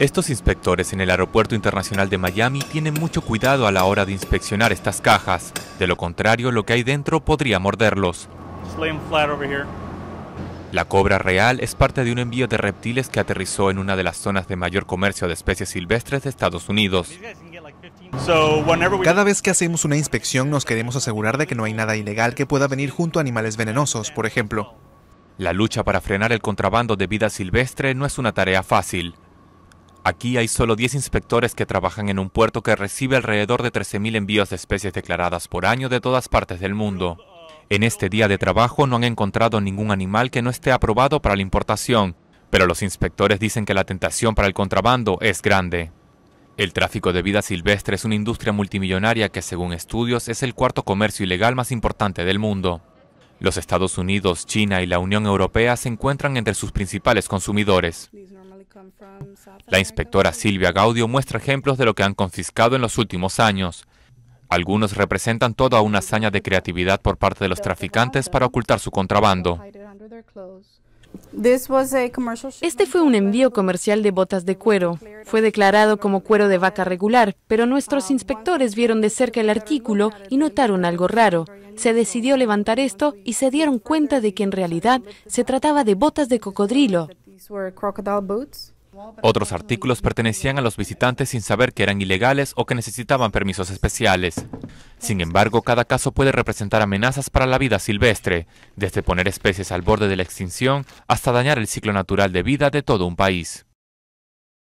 Estos inspectores en el Aeropuerto Internacional de Miami tienen mucho cuidado a la hora de inspeccionar estas cajas. De lo contrario, lo que hay dentro podría morderlos. Em la cobra real es parte de un envío de reptiles que aterrizó en una de las zonas de mayor comercio de especies silvestres de Estados Unidos. Cada vez que hacemos una inspección nos queremos asegurar de que no hay nada ilegal que pueda venir junto a animales venenosos, por ejemplo. La lucha para frenar el contrabando de vida silvestre no es una tarea fácil. Aquí hay solo 10 inspectores que trabajan en un puerto que recibe alrededor de 13.000 envíos de especies declaradas por año de todas partes del mundo. En este día de trabajo no han encontrado ningún animal que no esté aprobado para la importación, pero los inspectores dicen que la tentación para el contrabando es grande. El tráfico de vida silvestre es una industria multimillonaria que según estudios es el cuarto comercio ilegal más importante del mundo. Los Estados Unidos, China y la Unión Europea se encuentran entre sus principales consumidores. La inspectora Silvia Gaudio muestra ejemplos de lo que han confiscado en los últimos años. Algunos representan toda una hazaña de creatividad por parte de los traficantes para ocultar su contrabando. Este fue un envío comercial de botas de cuero. Fue declarado como cuero de vaca regular, pero nuestros ah, inspectores vieron de cerca el artículo y notaron algo raro. Se decidió levantar esto y se dieron cuenta de que en realidad se trataba de botas de cocodrilo. Otros artículos pertenecían a los visitantes sin saber que eran ilegales o que necesitaban permisos especiales. Sin embargo, cada caso puede representar amenazas para la vida silvestre, desde poner especies al borde de la extinción hasta dañar el ciclo natural de vida de todo un país.